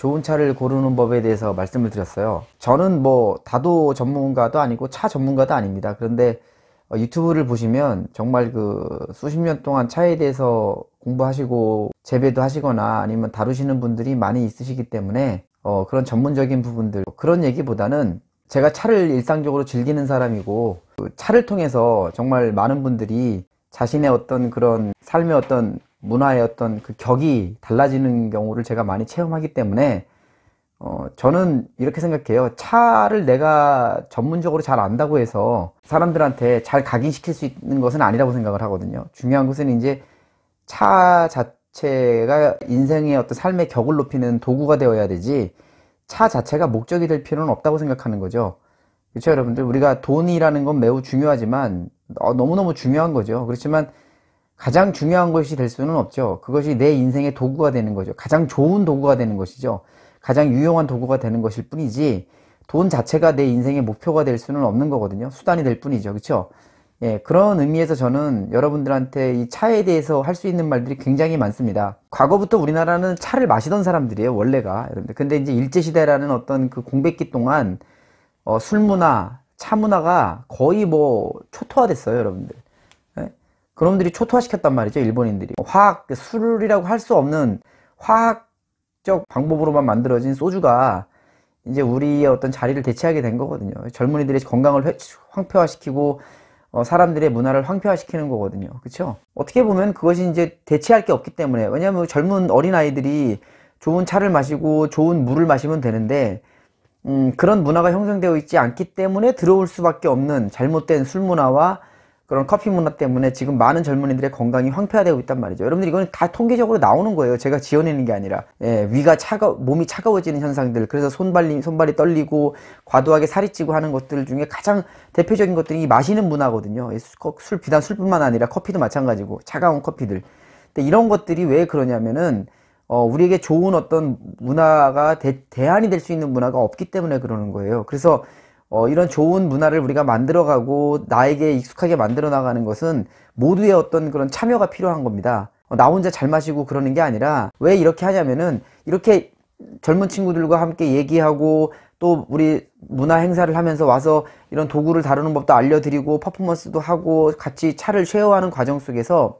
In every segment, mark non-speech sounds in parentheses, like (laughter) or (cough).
좋은 차를 고르는 법에 대해서 말씀을 드렸어요. 저는 뭐 다도 전문가도 아니고 차 전문가도 아닙니다. 그런데 어, 유튜브를 보시면 정말 그 수십 년 동안 차에 대해서 공부하시고 재배도 하시거나 아니면 다루시는 분들이 많이 있으시기 때문에 어 그런 전문적인 부분들 그런 얘기보다는 제가 차를 일상적으로 즐기는 사람이고 그 차를 통해서 정말 많은 분들이 자신의 어떤 그런 삶의 어떤 문화의 어떤 그 격이 달라지는 경우를 제가 많이 체험하기 때문에 어, 저는 이렇게 생각해요. 차를 내가 전문적으로 잘 안다고 해서 사람들한테 잘 각인시킬 수 있는 것은 아니라고 생각을 하거든요. 중요한 것은 이제 차 자체가 인생의 어떤 삶의 격을 높이는 도구가 되어야 되지 차 자체가 목적이 될 필요는 없다고 생각하는 거죠. 그렇죠, 여러분들? 우리가 돈이라는 건 매우 중요하지만 어, 너무너무 중요한 거죠. 그렇지만 가장 중요한 것이 될 수는 없죠. 그것이 내 인생의 도구가 되는 거죠. 가장 좋은 도구가 되는 것이죠. 가장 유용한 도구가 되는 것일 뿐이지 돈 자체가 내 인생의 목표가 될 수는 없는 거거든요. 수단이 될 뿐이죠. 그렇죠? 예, 그런 의미에서 저는 여러분들한테 이 차에 대해서 할 수 있는 말들이 굉장히 많습니다. 과거부터 우리나라는 차를 마시던 사람들이에요, 원래가. 근데 이제 일제시대라는 어떤 그 공백기 동안 어, 술 문화, 차 문화가 거의 뭐 초토화됐어요, 여러분들. 그놈들이 초토화시켰단 말이죠 일본인들이 화학 술이라고 할 수 없는 화학적 방법으로만 만들어진 소주가 이제 우리의 어떤 자리를 대체하게 된 거거든요 젊은이들의 건강을 회, 황폐화시키고 어, 사람들의 문화를 황폐화시키는 거거든요 그쵸 어떻게 보면 그것이 이제 대체할 게 없기 때문에 왜냐하면 젊은 어린아이들이 좋은 차를 마시고 좋은 물을 마시면 되는데 음, 그런 문화가 형성되어 있지 않기 때문에 들어올 수밖에 없는 잘못된 술 문화와 그런 커피 문화 때문에 지금 많은 젊은이들의 건강이 황폐화되고 있단 말이죠 여러분들 이거는 다 통계적으로 나오는 거예요 제가 지어내는 게 아니라 예, 위가 차가 몸이 차가워지는 현상들 그래서 손발이 손발이 떨리고 과도하게 살이 찌고 하는 것들 중에 가장 대표적인 것들이 마시는 문화거든요 술 비단 술뿐만 아니라 커피도 마찬가지고 차가운 커피들 근데 이런 것들이 왜 그러냐면은 어, 우리에게 좋은 어떤 문화가 대, 대안이 될 수 있는 문화가 없기 때문에 그러는 거예요 그래서 어, 이런 좋은 문화를 우리가 만들어가고 나에게 익숙하게 만들어 나가는 것은 모두의 어떤 그런 참여가 필요한 겁니다. 어, 나 혼자 잘 마시고 그러는 게 아니라 왜 이렇게 하냐면은 이렇게 젊은 친구들과 함께 얘기하고 또 우리 문화 행사를 하면서 와서 이런 도구를 다루는 법도 알려드리고 퍼포먼스도 하고 같이 차를 쉐어하는 과정 속에서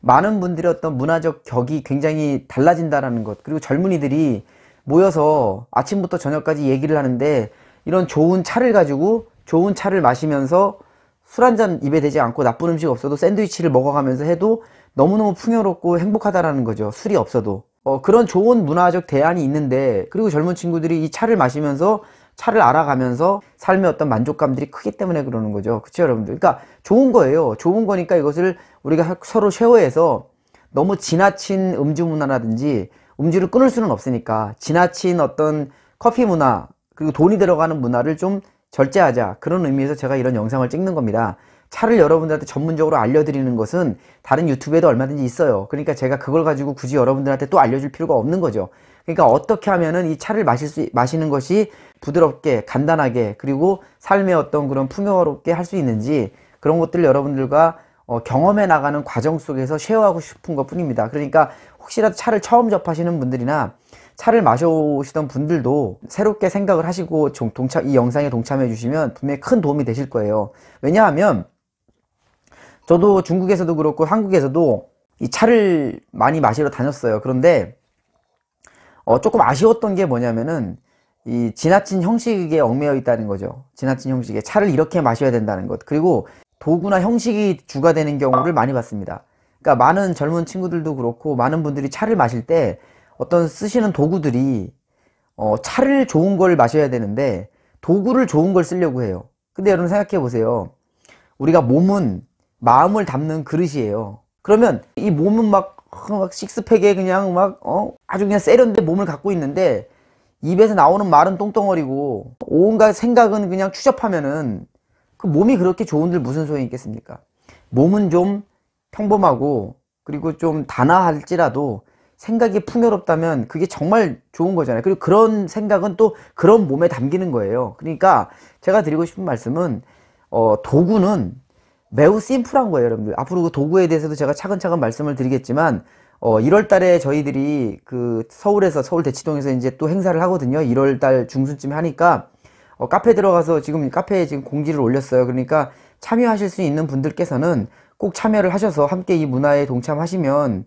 많은 분들의 어떤 문화적 격이 굉장히 달라진다라는 것 그리고 젊은이들이 모여서 아침부터 저녁까지 얘기를 하는데 이런 좋은 차를 가지고 좋은 차를 마시면서 술 한 잔 입에 대지 않고 나쁜 음식 없어도 샌드위치를 먹어가면서 해도 너무너무 풍요롭고 행복하다라는 거죠. 술이 없어도. 어, 그런 좋은 문화적 대안이 있는데 그리고 젊은 친구들이 이 차를 마시면서 차를 알아가면서 삶의 어떤 만족감들이 크기 때문에 그러는 거죠. 그렇죠 여러분들? 그러니까 좋은 거예요. 좋은 거니까 이것을 우리가 서로 쉐어해서 너무 지나친 음주 문화라든지 음주를 끊을 수는 없으니까 지나친 어떤 커피 문화 그리고 돈이 들어가는 문화를 좀 절제하자 그런 의미에서 제가 이런 영상을 찍는 겁니다. 차를 여러분들한테 전문적으로 알려드리는 것은 다른 유튜브에도 얼마든지 있어요. 그러니까 제가 그걸 가지고 굳이 여러분들한테 또 알려줄 필요가 없는 거죠. 그러니까 어떻게 하면은 이 차를 마실 수, 마시는 것이 부드럽게, 간단하게, 그리고 삶의 어떤 그런 풍요롭게 할 수 있는지 그런 것들을 여러분들과 어, 경험해 나가는 과정 속에서 쉐어하고 싶은 것 뿐입니다. 그러니까 혹시라도 차를 처음 접하시는 분들이나 차를 마셔오시던 분들도 새롭게 생각을 하시고 동참, 이 영상에 동참해 주시면 분명히 큰 도움이 되실 거예요 왜냐하면 저도 중국에서도 그렇고 한국에서도 이 차를 많이 마시러 다녔어요 그런데 어, 조금 아쉬웠던 게 뭐냐면은 이 지나친 형식에 얽매여 있다는 거죠 지나친 형식에 차를 이렇게 마셔야 된다는 것 그리고 도구나 형식이 주가 되는 경우를 많이 봤습니다 그러니까 많은 젊은 친구들도 그렇고 많은 분들이 차를 마실 때 어떤 쓰시는 도구들이 어, 차를 좋은 걸 마셔야 되는데 도구를 좋은 걸 쓰려고 해요. 근데 여러분 생각해 보세요. 우리가 몸은 마음을 담는 그릇이에요. 그러면 이 몸은 막, 어, 막 식스팩에 그냥 막 어? 아주 그냥 세련된 몸을 갖고 있는데 입에서 나오는 말은 똥덩어리고 온갖 생각은 그냥 추접하면은 그 몸이 그렇게 좋은들 무슨 소용이 있겠습니까? 몸은 좀 평범하고 그리고 좀 단아할지라도 생각이 풍요롭다면 그게 정말 좋은 거잖아요. 그리고 그런 생각은 또 그런 몸에 담기는 거예요. 그러니까 제가 드리고 싶은 말씀은 어, 도구는 매우 심플한 거예요, 여러분들. 앞으로 그 도구에 대해서도 제가 차근차근 말씀을 드리겠지만 어, 1월 달에 저희들이 그 서울에서 서울 대치동에서 이제 또 행사를 하거든요. 1월 달 중순쯤에 하니까 어, 카페 들어가서 지금 카페에 지금 공지를 올렸어요. 그러니까 참여하실 수 있는 분들께서는 꼭 참여를 하셔서 함께 이 문화에 동참하시면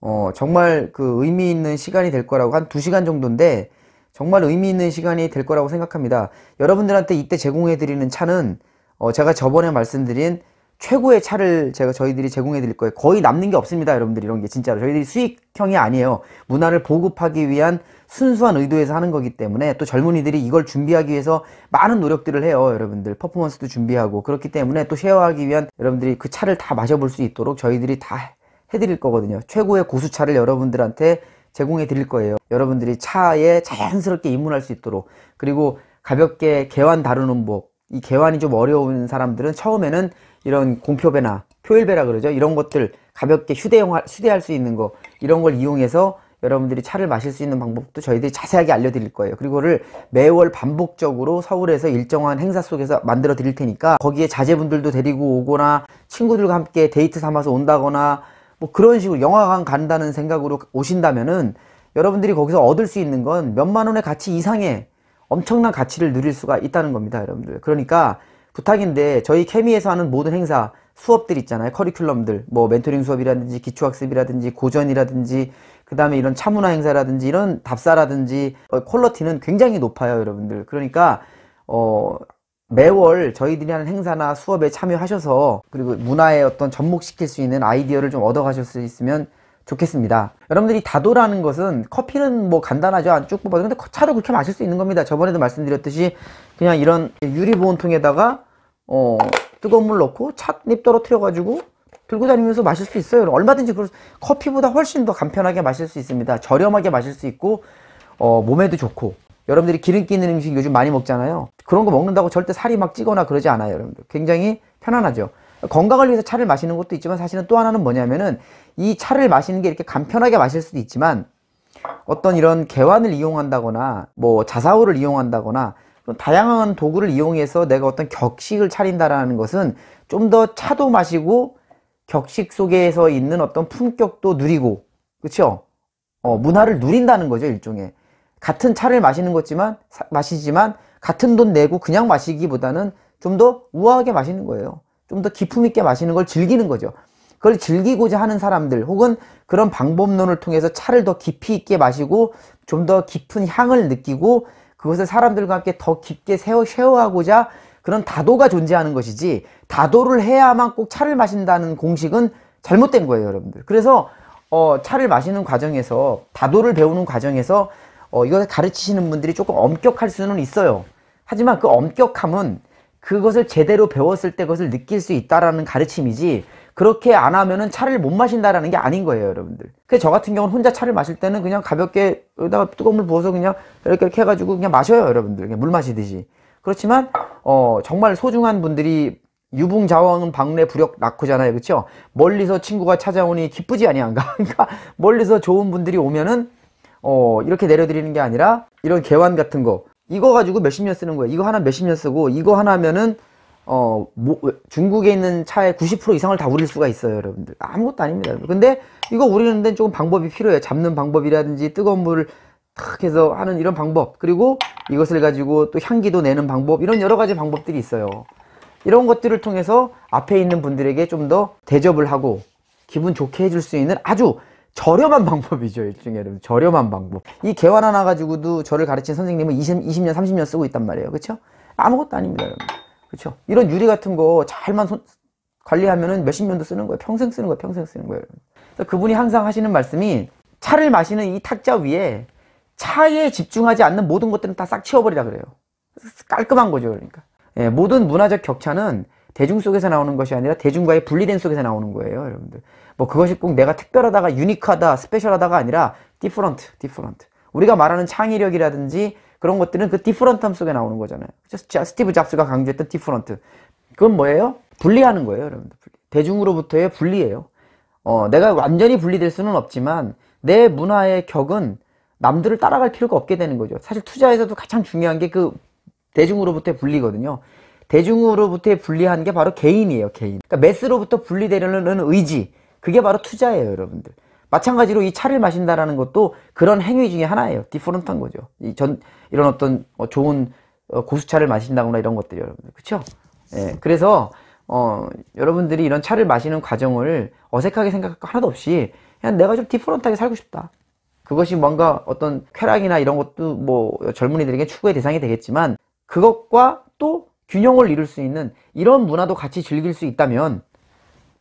어, 정말 그 의미 있는 시간이 될 거라고 한 2시간 정도인데 정말 의미 있는 시간이 될 거라고 생각합니다. 여러분들한테 이때 제공해 드리는 차는 어, 제가 저번에 말씀드린 최고의 차를 제가 저희들이 제공해 드릴 거예요. 거의 남는 게 없습니다. 여러분들 이런 게 진짜로 저희들이 수익형이 아니에요. 문화를 보급하기 위한 순수한 의도에서 하는 거기 때문에 또 젊은이들이 이걸 준비하기 위해서 많은 노력들을 해요. 여러분들 퍼포먼스도 준비하고 그렇기 때문에 또 쉐어하기 위한 여러분들이 그 차를 다 마셔볼 수 있도록 저희들이 다 해드릴 거거든요. 최고의 고수차를 여러분들한테 제공해 드릴 거예요. 여러분들이 차에 자연스럽게 입문할 수 있도록 그리고 가볍게 개환 다루는 법, 이 개환이 좀 어려운 사람들은 처음에는 이런 공표배나 표일배라 그러죠. 이런 것들 가볍게 휴대용 휴대할 수 있는 거 이런 걸 이용해서 여러분들이 차를 마실 수 있는 방법도 저희들이 자세하게 알려드릴 거예요. 그리고를 매월 반복적으로 서울에서 일정한 행사 속에서 만들어 드릴 테니까 거기에 자제분들도 데리고 오거나 친구들과 함께 데이트 삼아서 온다거나 뭐 그런 식으로 영화관 간다는 생각으로 오신다면은 여러분들이 거기서 얻을 수 있는 건 몇 만 원의 가치 이상의 엄청난 가치를 누릴 수가 있다는 겁니다 여러분들 그러니까 부탁인데 저희 케미에서 하는 모든 행사 수업들 있잖아요 커리큘럼들 뭐 멘토링 수업이라든지 기초학습이라든지 고전이라든지 그 다음에 이런 차문화 행사라든지 이런 답사라든지 어, 퀄러티는 굉장히 높아요 여러분들 그러니까 어 매월 저희들이 하는 행사나 수업에 참여하셔서 그리고 문화에 어떤 접목시킬 수 있는 아이디어를 좀 얻어 가실 수 있으면 좋겠습니다. 여러분들이 다도라는 것은 커피는 뭐 간단하죠. 안쭉 뽑아도. 근데 차도 그렇게 마실 수 있는 겁니다. 저번에도 말씀드렸듯이 그냥 이런 유리보온통에다가 어, 뜨거운 물 넣고 찻잎 떨어뜨려가지고 들고 다니면서 마실 수 있어요. 얼마든지 그 커피보다 훨씬 더 간편하게 마실 수 있습니다. 저렴하게 마실 수 있고 어, 몸에도 좋고 여러분들이 기름기 있는 음식 요즘 많이 먹잖아요. 그런 거 먹는다고 절대 살이 막 찌거나 그러지 않아요, 여러분들. 굉장히 편안하죠. 건강을 위해서 차를 마시는 것도 있지만 사실은 또 하나는 뭐냐면은 이 차를 마시는 게 이렇게 간편하게 마실 수도 있지만 어떤 이런 개환을 이용한다거나 뭐 자사오를 이용한다거나 다양한 도구를 이용해서 내가 어떤 격식을 차린다라는 것은 좀 더 차도 마시고 격식 속에서 있는 어떤 품격도 누리고 그렇죠? 어, 문화를 누린다는 거죠 일종의 같은 차를 마시는 거지만 사, 마시지만 같은 돈 내고 그냥 마시기보다는 좀 더 우아하게 마시는 거예요. 좀더 기품 있게 마시는 걸 즐기는 거죠. 그걸 즐기고자 하는 사람들 혹은 그런 방법론을 통해서 차를 더 깊이 있게 마시고 좀 더 깊은 향을 느끼고 그것을 사람들과 함께 더 깊게 세워 쉐어하고자 그런 다도가 존재하는 것이지 다도를 해야만 꼭 차를 마신다는 공식은 잘못된 거예요 여러분들 그래서 어, 차를 마시는 과정에서 다도를 배우는 과정에서 어, 이것을 가르치시는 분들이 조금 엄격할 수는 있어요. 하지만 그 엄격함은 그것을 제대로 배웠을 때 그것을 느낄 수 있다라는 가르침이지 그렇게 안 하면은 차를 못 마신다라는 게 아닌 거예요, 여러분들. 그 저 같은 경우는 혼자 차를 마실 때는 그냥 가볍게 여기다가 뜨거운 물 부어서 그냥 이렇게, 이렇게 해가지고 그냥 마셔요, 여러분들. 그냥 물 마시듯이. 그렇지만 어 정말 소중한 분들이 유붕 자원박방 부력 낳고잖아요 그렇죠? 멀리서 친구가 찾아오니 기쁘지 아니한가? (laughs) 그러니까 멀리서 좋은 분들이 오면은 어, 이렇게 내려드리는 게 아니라 이런 개환 같은 거 이거 가지고 몇십 년 쓰는 거예요 이거 하나 몇십 년 쓰고 이거 하나면은 어, 뭐, 중국에 있는 차의 90% 이상을 다 우릴 수가 있어요 여러분들 아무것도 아닙니다 근데 이거 우리는 데는 조금 방법이 필요해요 잡는 방법이라든지 뜨거운 물을 탁 해서 하는 이런 방법 그리고 이것을 가지고 또 향기도 내는 방법 이런 여러 가지 방법들이 있어요 이런 것들을 통해서 앞에 있는 분들에게 좀 더 대접을 하고 기분 좋게 해줄 수 있는 아주 저렴한 방법이죠 일종의 여러분 저렴한 방법 이 개화 하나 가지고도 저를 가르친 선생님은 20, 20년 30년 쓰고 있단 말이에요 그렇죠 아무것도 아닙니다 여러분 그렇죠 이런 유리 같은 거 잘만 손, 관리하면은 몇십 년도 쓰는 거예요 평생 쓰는 거예요 평생 쓰는 거예요 그래서 그분이 항상 하시는 말씀이 차를 마시는 이 탁자 위에 차에 집중하지 않는 모든 것들은 다 싹 치워버리라 그래요 깔끔한 거죠 그러니까 예, 모든 문화적 격차는 대중 속에서 나오는 것이 아니라 대중과의 분리된 속에서 나오는 거예요 여러분들 뭐 그것이 꼭 내가 특별하다가 유니크하다, 스페셜하다가 아니라 디프런트디프런트 우리가 말하는 창의력이라든지 그런 것들은 그디프런트함 속에 나오는 거잖아요. 스티브 잡스가 강조했던 디프런트 그건 뭐예요? 분리하는 거예요, 여러분들. 분리. 대중으로부터의 분리예요. 어, 내가 완전히 분리될 수는 없지만 내 문화의 격은 남들을 따라갈 필요가 없게 되는 거죠. 사실 투자에서도 가장 중요한 게 그 대중으로부터의 분리거든요. 대중으로부터의 분리한 게 바로 개인이에요, 개인. 그러니까 매스로부터 분리되려는 의지. 그게 바로 투자예요 여러분들 마찬가지로 이 차를 마신다라는 것도 그런 행위 중에 하나예요 디퍼런트한 거죠 이 전 이런 어떤 어, 좋은 어, 고수차를 마신다거나 이런 것들이 여러분들 그쵸 예 그래서 어 여러분들이 이런 차를 마시는 과정을 어색하게 생각할 거 하나도 없이 그냥 내가 좀 디퍼런트하게 살고 싶다 그것이 뭔가 어떤 쾌락이나 이런 것도 뭐 젊은이들에게 추구의 대상이 되겠지만 그것과 또 균형을 이룰 수 있는 이런 문화도 같이 즐길 수 있다면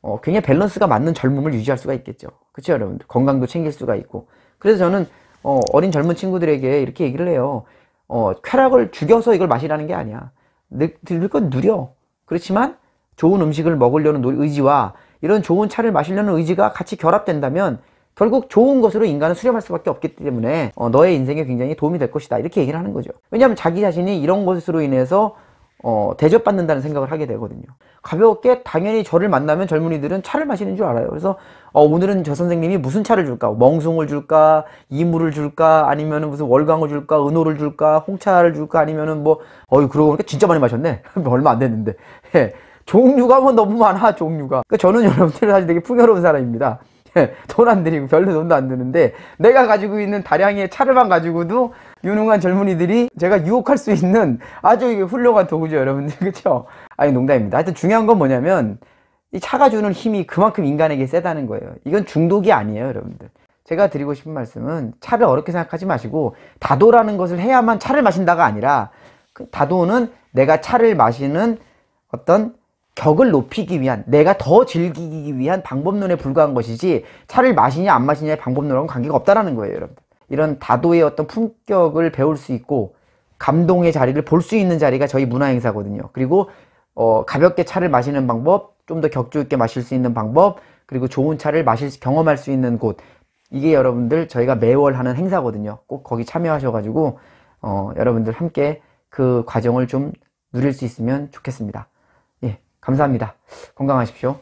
어, 굉장히 밸런스가 맞는 젊음을 유지할 수가 있겠죠. 그렇죠, 여러분들. 건강도 챙길 수가 있고. 그래서 저는 어, 어린 젊은 친구들에게 이렇게 얘기를 해요. 어, 쾌락을 죽여서 이걸 마시라는 게 아니야. 늙을 건 누려. 그렇지만 좋은 음식을 먹으려는 의지와 이런 좋은 차를 마시려는 의지가 같이 결합된다면 결국 좋은 것으로 인간은 수렴할 수밖에 없기 때문에 어, 너의 인생에 굉장히 도움이 될 것이다 이렇게 얘기를 하는 거죠 왜냐하면 자기 자신이 이런 것으로 인해서 어, 대접받는다는 생각을 하게 되거든요. 가볍게 당연히 저를 만나면 젊은이들은 차를 마시는 줄 알아요. 그래서 어, 오늘은 저 선생님이 무슨 차를 줄까? 멍숭을 줄까? 이물을 줄까? 아니면 무슨 월광을 줄까? 은호를 줄까? 홍차를 줄까? 아니면은 뭐 어이 그러고 보니까 진짜 많이 마셨네. (laughs) 뭐 얼마 안 됐는데. 예. 종류가 뭐 너무 많아 종류가. 그러니까 저는 여러분들 사실 되게 풍요로운 사람입니다. 예. 돈안 드리고 별로 돈도 안 드는데 내가 가지고 있는 다량의 차를만 가지고도 유능한 젊은이들이 제가 유혹할 수 있는 아주 훌륭한 도구죠, 여러분들. (laughs) 그렇죠 아니, 농담입니다. 하여튼 중요한 건 뭐냐면, 이 차가 주는 힘이 그만큼 인간에게 세다는 거예요. 이건 중독이 아니에요, 여러분들. 제가 드리고 싶은 말씀은 차를 어렵게 생각하지 마시고, 다도라는 것을 해야만 차를 마신다가 아니라, 그 다도는 내가 차를 마시는 어떤 격을 높이기 위한 내가 더 즐기기 위한 방법론에 불과한 것이지 차를 마시냐 안 마시냐의 방법론하고는 관계가 없다라는 거예요 여러분 들 이런 다도의 어떤 품격을 배울 수 있고 감동의 자리를 볼 수 있는 자리가 저희 문화행사거든요. 그리고 어, 가볍게 차를 마시는 방법, 좀 더 격조 있게 마실 수 있는 방법, 그리고 좋은 차를 마실 경험할 수 있는 곳 이게 여러분들 저희가 매월 하는 행사거든요. 꼭 거기 참여하셔가지고 어, 여러분들 함께 그 과정을 좀 누릴 수 있으면 좋겠습니다. 예, 감사합니다. 건강하십시오.